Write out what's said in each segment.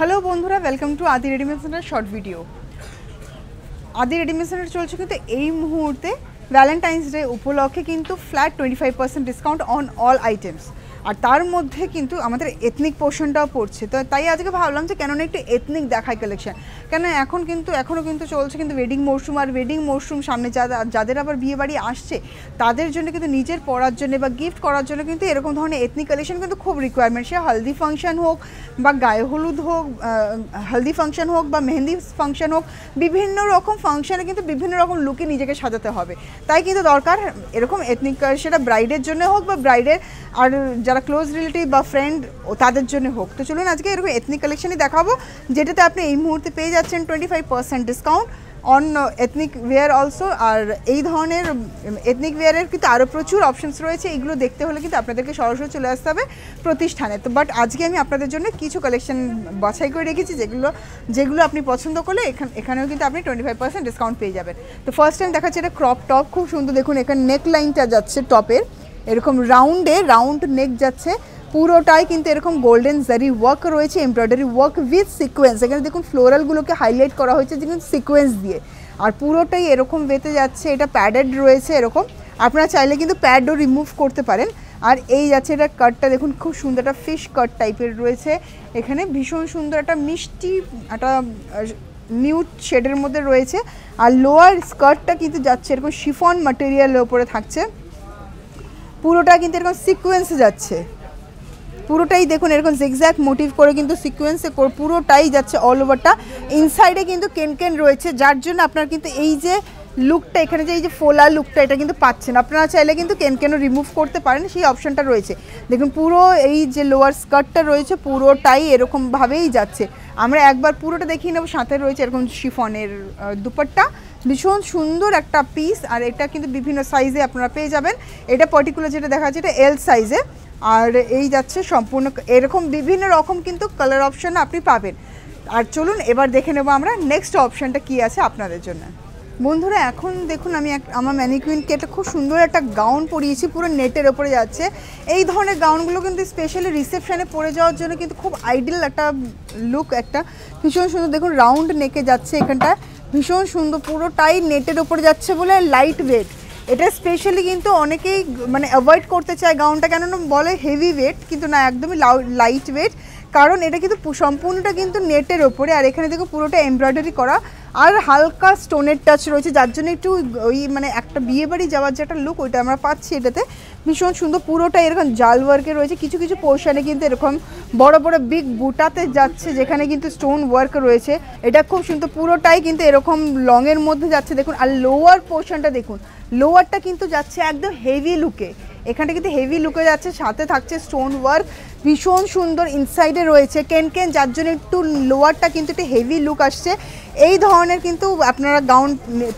hello বন্ধুরা welcome to আদি রেডিমেশনের short video আদি রেডিমেশনের চলছে কিন্তু এই মুহূর্তে ভ্যালেন্টাইন্স ডে উপলক্ষে কিন্তু flat twenty five percent discount on all items আর তার মধ্যে কিন্তু আমাদের এথনিক পোর্শনটাও পড়ছে তো তাই আজকে ভাবলাম যে কেননা একটু এথনিক দেখায় কালেকশন কেন এখন কিন্তু এখনও কিন্তু চলছে কিন্তু ওয়েডিং মরশুম আর ওয়েডিং মরশুম সামনে যারা যাদের আবার বিয়ে বাড়ি আসছে তাদের জন্য কিন্তু নিজের পড়ার জন্য বা গিফট করার জন্য কিন্তু এরকম ধরনের এথনিক কালেকশন কিন্তু খুব রিকোয়ারমেন্ট সে হলদি ফাংশন হোক বা গায়ে হলুদ হোক হলদি ফাংশন হোক বা মেহেন্দি ফাংশন হোক বিভিন্ন রকম ফাংশানে কিন্তু বিভিন্ন রকম লুকে নিজেকে সাজাতে হবে তাই কিন্তু দরকার এরকম এথনিক সেটা ব্রাইডের জন্য হোক বা ব্রাইডের আর যারা যারা ক্লোজ রিলেটিভ বা ফ্রেন্ড তাদের জন্য হোক তো চলুন আজকে এরকম এথনিক কালেকশনই দেখাবো যেটাতে আপনি এই মুহূর্তে পেয়ে যাচ্ছেন twenty five percent discount on ethnic wear also আর এই ধরনের এথনিক ওয়েয়ারের কিন্তু আরও প্রচুর অপশানস রয়েছে এগুলো দেখতে হলে কিন্তু আপনাদেরকে সরাসরি চলে আসতে হবে প্রতিষ্ঠানে তো বাট আজকে আমি আপনাদের জন্য কিছু কালেকশন বাছাই করে রেখেছি যেগুলো যেগুলো আপনি পছন্দ করলে এখান এখানেও কিন্তু আপনি টোয়েন্টি ফাইভ পার্সেন্ট ডিসকাউন্ট পেয়ে যাবেন তো ফার্স্ট টাইম দেখাচ্ছে এটা ক্রপ টপ খুব সুন্দর দেখুন এখানে নেক লাইনটা যাচ্ছে টপের এরকম রাউন্ডে রাউন্ড নেক যাচ্ছে পুরোটাই কিন্তু এরকম গোল্ডেন জারি ওয়ার্ক রয়েছে এমব্রয়ডারি ওয়ার্ক উইথ সিকোয়েন্স এখানে দেখুন ফ্লোরালগুলোকে হাইলাইট করা হয়েছে যেমন সিকোয়েন্স দিয়ে আর পুরোটাই এরকম বেতে যাচ্ছে এটা প্যাডেড রয়েছে এরকম আপনারা চাইলে কিন্তু প্যাডও রিমুভ করতে পারেন আর এই যাচ্ছে এটা কাটটা দেখুন খুব সুন্দর একটা ফিশ কাট টাইপের রয়েছে এখানে ভীষণ সুন্দর একটা মিষ্টি একটা নিউড শেডের মধ্যে রয়েছে আর লোয়ার স্কার্টটা কিন্তু যাচ্ছে এরকম শিফন মাটেরিয়ালের ওপরে থাকছে পুরোটা কিন্তু এরকম সিকোয়েন্সে যাচ্ছে পুরোটাই দেখুন এরকম এক্স্যাক্ট মোটিভ করে কিন্তু সিকুয়েন্সে পুরোটাই যাচ্ছে অল ওভারটা ইনসাইডে কিন্তু কেনকেন রয়েছে যার জন্য আপনার কিন্তু এই যে লুকটা এখানে যে এই যে ফোলা লুকটা এটা কিন্তু পাচ্ছেন আপনারা চাইলে কিন্তু কেনকেনও রিমুভ করতে পারেন সেই অপশানটা রয়েছে দেখুন পুরো এই যে লোয়ার স্কার্টটা রয়েছে পুরোটাই এরকমভাবেই যাচ্ছে আমরা একবার পুরোটা দেখিয়ে নেবো সাঁতার রয়েছে এরকম শিফনের দুপাট্টা ভীষণ সুন্দর একটা পিস আর এটা কিন্তু বিভিন্ন সাইজে আপনারা পেয়ে যাবেন এটা পার্টিকুলার যেটা দেখা যাচ্ছে এটা এল সাইজে আর এই যাচ্ছে সম্পূর্ণ এরকম বিভিন্ন রকম কিন্তু কালার অপশান আপনি পাবেন আর চলুন এবার দেখে নেবো আমরা নেক্সট অপশানটা কি আছে আপনাদের জন্য বন্ধুরা এখন দেখুন আমি এক আমার ম্যানিকুইনকে একটা খুব সুন্দর একটা গাউন পরিয়েছি পুরো নেটের ওপরে যাচ্ছে এই ধরনের গাউনগুলো কিন্তু স্পেশালি রিসেপশানে পরে যাওয়ার জন্য কিন্তু খুব আইডিয়াল একটা লুক একটা ভীষণ সুন্দর দেখুন রাউন্ড নেকে যাচ্ছে এখানটা ভীষণ সুন্দর পুরোটাই নেটের ওপর যাচ্ছে বলে লাইট ওয়েট এটা স্পেশালি কিন্তু অনেকেই মানে অ্যাভয়েড করতে চায় গাউনটা কেন বলে হেভি ওয়েট কিন্তু না একদমই লাইট ওয়েট কারণ এটা কিন্তু সম্পূর্ণটা কিন্তু নেটের ওপরে আর এখানে দেখো পুরোটা এমব্রয়ডারি করা আর হালকা স্টোনের টাচ রয়েছে যার জন্য একটু ওই মানে একটা বিয়ে বাড়ি যাওয়ার যে একটা লুক ওইটা আমরা পাচ্ছি এটাতে ভীষণ সুন্দর পুরোটা এরকম জাল ওয়ার্কে রয়েছে কিছু কিছু পোর্শানে কিন্তু এরকম বড় বড় বিগ বুটাতে যাচ্ছে যেখানে কিন্তু স্টোন ওয়ার্ক রয়েছে এটা খুব সুন্দর পুরোটাই কিন্তু এরকম লংয়ের মধ্যে যাচ্ছে দেখুন আর লোয়ার পোর্শনটা দেখুন লোয়ারটা কিন্তু যাচ্ছে একদম হেভি লুকে এখানটা কিন্তু হেভি লুকে যাচ্ছে সাথে থাকছে স্টোন ওয়ার্ক ভীষণ সুন্দর ইনসাইডে রয়েছে কেন কেন যার জন্য একটু লোয়ারটা কিন্তু একটু হেভি লুক আসছে এই ধরনের কিন্তু আপনারা গাউন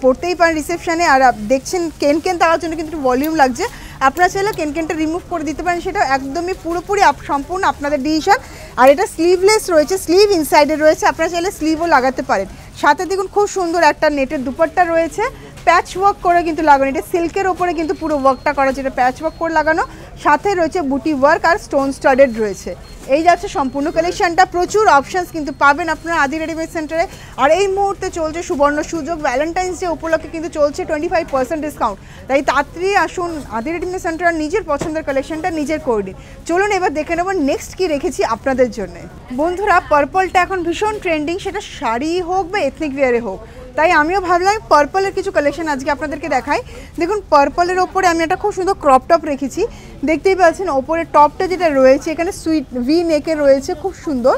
পড়তেই পারেন রিসেপশানে আর দেখছেন কেন কেন তার জন্য কিন্তু একটু ভলিউম লাগছে আপনারা চাইলে কেনকেনটা রিমুভ করে দিতে পারেন সেটা একদমই পুরোপুরি সম্পূর্ণ আপনাদের ডিসিশন আর এটা স্লিভলেস রয়েছে স্লিভ ইনসাইডে রয়েছে আপনারা চাইলে স্লিভও লাগাতে পারেন সাথে দেখুন খুব সুন্দর একটা নেটের দুপাট্টা রয়েছে প্যাচ ওয়ার্ক করে কিন্তু লাগানো এটা সিল্কের ওপরে কিন্তু পুরো ওয়ার্কটা করা যেটা প্যাচ ওয়ার্ক করে লাগানো সাথে রয়েছে বুটি ওয়ার্ক আর স্টোন স্টাডেড রয়েছে এই যাচ্ছে সম্পূর্ণ কালেকশানটা প্রচুর অপশানস কিন্তু পাবেন আপনারা আদি রেডিমেড সেন্টারে আর এই মুহূর্তে চলছে সুবর্ণ সুযোগ ভ্যালেন্টাইন্স ডে উপলক্ষে কিন্তু চলছে টোয়েন্টি ফাইভ পার্সেন্ট ডিসকাউন্ট তাই তাড়াতাড়ি আসুন আদি রেডিমেড সেন্টার নিজের পছন্দের কালেকশানটা নিজের করে নিন চলুন এবার দেখে নেব নেক্সট কি রেখেছি আপনাদের জন্য বন্ধুরা পার্পলটা এখন ভীষণ ট্রেন্ডিং সেটা শাড়ি হোক বা এথনিক ওয়ারে হোক তাই আমিও ভাবলাম পার্পলের কিছু কালেকশন আজকে আপনাদেরকে দেখাই দেখুন পার্পলের ওপরে আমি একটা খুব সুন্দর ক্রপ টপ রেখেছি দেখতেই পাচ্ছেন ওপরে টপটা যেটা রয়েছে এখানে সুইট ভি নেকে রয়েছে খুব সুন্দর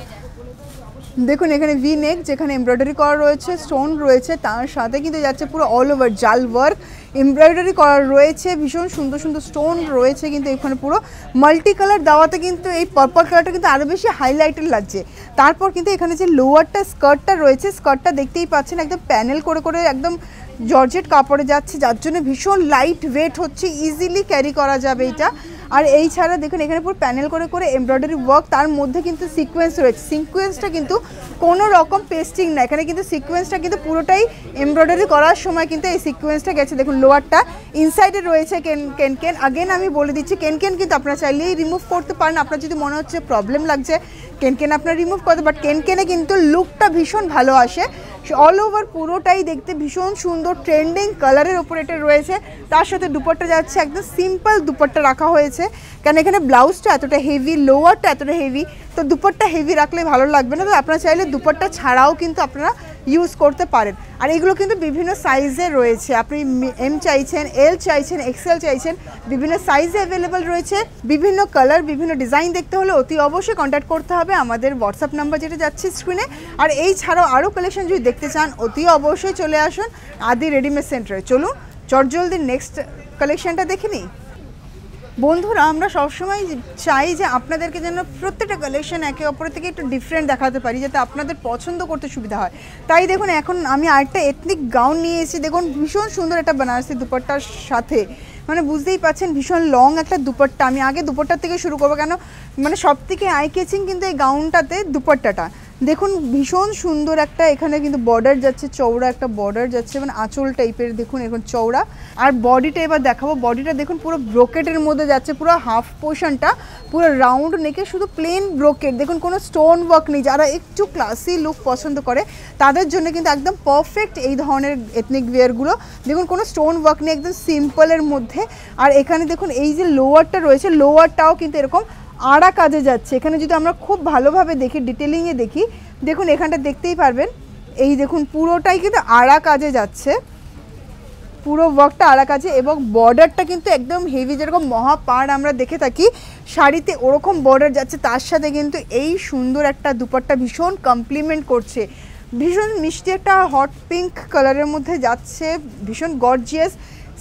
দেখুন এখানে ভি নেক যেখানে এমব্রয়ডারি করা রয়েছে স্টোন রয়েছে তার সাথে কিন্তু যাচ্ছে পুরো অল ওভার জাল ওয়ার্ক এমব্রয়ডারি করা রয়েছে ভীষণ সুন্দর সুন্দর স্টোন রয়েছে কিন্তু এখানে পুরো মাল্টি কালার দেওয়াতে কিন্তু এই পার্পল কালারটা কিন্তু আরও বেশি হাইলাইটেড লাগছে তারপর কিন্তু এখানে যে লোয়ারটা স্কার্টটা রয়েছে স্কার্টটা দেখতেই পাচ্ছেন একদম প্যানেল করে করে একদম জর্জেট কাপড়ে যাচ্ছে যার জন্য ভীষণ লাইট ওয়েট হচ্ছে ইজিলি ক্যারি করা যাবে এটা আর এই ছাড়া দেখুন এখানে পুরো প্যানেল করে করে এমব্রয়ডারি ওয়ার্ক তার মধ্যে কিন্তু সিকোয়েন্স রয়েছে সিকোয়েন্সটা কিন্তু কোনো রকম পেস্টিং না এখানে কিন্তু সিকোয়েন্সটা কিন্তু পুরোটাই এমব্রয়ডারি করার সময় কিন্তু এই সিকোয়েন্সটা গেছে দেখুন লোয়ারটা ইনসাইডে রয়েছে কেন কেন কেন আগেন আমি বলে দিচ্ছি কেন কেন কিন্তু আপনারা চাইলেই রিমুভ করতে পারেন আপনার যদি মনে হচ্ছে প্রবলেম লাগছে কেন কেন আপনার রিমুভ করতে বাট কেন কেনে কিন্তু লুকটা ভীষণ ভালো আসে অল ওভার পুরোটাই দেখতে ভীষণ সুন্দর ট্রেন্ডিং কালারের ওপর এটা রয়েছে তার সাথে দুপাট্টা যাচ্ছে একদম সিম্পল দুপাট্টা রাখা হয়েছে কেন এখানে ব্লাউজটা এতটা হেভি লোয়ারটা এতটা হেভি তো দুপাট্টা হেভি রাখলে ভালো লাগবে না তো আপনারা চাইলে দুপাট্টা ছাড়াও কিন্তু আপনারা ইউজ করতে পারেন আর এগুলো কিন্তু বিভিন্ন সাইজে রয়েছে আপনি এম চাইছেন এল চাইছেন এক্সেল চাইছেন বিভিন্ন সাইজে অ্যাভেলেবেল রয়েছে বিভিন্ন কালার বিভিন্ন ডিজাইন দেখতে হলে অতি অবশ্যই কন্ট্যাক্ট করতে হবে আমাদের হোয়াটসঅ্যাপ নাম্বার যেটা যাচ্ছে স্ক্রিনে আর এই ছাড়াও আরও কালেকশন যদি দেখতে চান অতি অবশ্যই চলে আসুন আদি রেডিমেড সেন্টারে চলুন চটজলদি নেক্সট কালেকশনটা দেখে নিই বন্ধুরা আমরা সবসময় চাই যে আপনাদেরকে যেন প্রত্যেকটা কালেকশন একে অপরের থেকে একটু ডিফারেন্ট দেখাতে পারি যাতে আপনাদের পছন্দ করতে সুবিধা হয় তাই দেখুন এখন আমি আরেকটা এথনিক গাউন নিয়ে এসেছি দেখুন ভীষণ সুন্দর একটা বানারসি দুপাট্টার সাথে মানে বুঝতেই পাচ্ছেন ভীষণ লং একটা দুপাট্টা আমি আগে দুপাট্টার থেকে শুরু করবো কেন মানে সব থেকে আই কেচিং কিন্তু এই গাউনটাতে দুপাট্টাটা দেখুন ভীষণ সুন্দর একটা এখানে কিন্তু বর্ডার যাচ্ছে চওড়া একটা বর্ডার যাচ্ছে মানে আঁচল টাইপের দেখুন এরকম চওড়া আর বডিটা এবার দেখাবো বডিটা দেখুন পুরো ব্রোকেটের মধ্যে যাচ্ছে পুরো হাফ পোর্শনটা পুরো রাউন্ড নেকে শুধু প্লেন ব্রোকেট দেখুন কোনো স্টোন ওয়ার্ক নেই যারা একটু ক্লাসি লুক পছন্দ করে তাদের জন্য কিন্তু একদম পারফেক্ট এই ধরনের এথনিক ওয়েয়ারগুলো দেখুন কোনো স্টোন ওয়ার্ক নেই একদম সিম্পলের মধ্যে আর এখানে দেখুন এই যে লোয়ারটা রয়েছে লোয়ারটাও কিন্তু এরকম আড়া কাজে যাচ্ছে এখানে যদি আমরা খুব ভালোভাবে দেখি ডিটেলিংয়ে দেখি দেখুন এখানটা দেখতেই পারবেন এই দেখুন পুরোটাই কিন্তু আড়া কাজে যাচ্ছে পুরো ওয়ার্কটা আড়া কাজে এবং বর্ডারটা কিন্তু একদম হেভি যেরকম মহাপাড় আমরা দেখে থাকি শাড়িতে ওরকম বর্ডার যাচ্ছে তার সাথে কিন্তু এই সুন্দর একটা দুপারটা ভীষণ কমপ্লিমেন্ট করছে ভীষণ মিষ্টি একটা হট পিঙ্ক কালারের মধ্যে যাচ্ছে ভীষণ গর্জিয়াস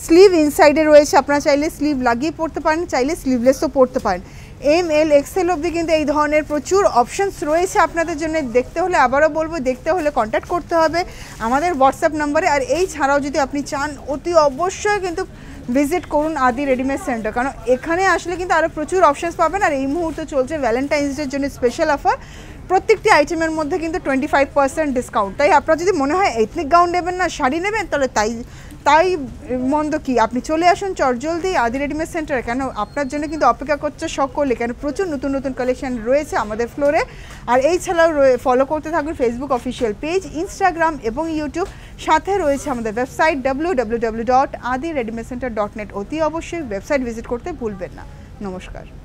স্লিভ ইনসাইডে রয়েছে আপনারা চাইলে স্লিভ লাগিয়ে পরতে পারেন চাইলে স্লিভলেসও পরতে পারেন এম এল এক্সেল অবধি কিন্তু এই ধরনের প্রচুর অপশানস রয়েছে আপনাদের জন্য দেখতে হলে আবারও বলবো দেখতে হলে কন্ট্যাক্ট করতে হবে আমাদের হোয়াটসঅ্যাপ নম্বরে আর এই ছাড়াও যদি আপনি চান অতি অবশ্যই কিন্তু ভিজিট করুন আদি রেডিমেড সেন্টার কারণ এখানে আসলে কিন্তু আরও প্রচুর অপশানস পাবেন আর এই মুহূর্তে চলছে ভ্যালেন্টাইন্স ডের জন্য স্পেশাল অফার প্রত্যেকটি আইটেমের মধ্যে কিন্তু টোয়েন্টি ফাইভ পার্সেন্ট ডিসকাউন্ট তাই আপনার যদি মনে হয় এথনিক গাউন নেবেন না শাড়ি নেবেন তাহলে তাই তাই মন্দ কি আপনি চলে আসুন চটজলদি আদি রেডিমেড সেন্টারে কেন আপনার জন্য কিন্তু অপেক্ষা করছে সকলে কেন প্রচুর নতুন নতুন কালেকশন রয়েছে আমাদের ফ্লোরে আর এই ছাড়াও ফলো করতে থাকুন ফেসবুক অফিসিয়াল পেজ ইনস্টাগ্রাম এবং ইউটিউব সাথে রয়েছে আমাদের website W W W dot Adi readymade centre dot net অতি অবশ্যই ওয়েবসাইট ভিজিট করতে ভুলবেন না নমস্কার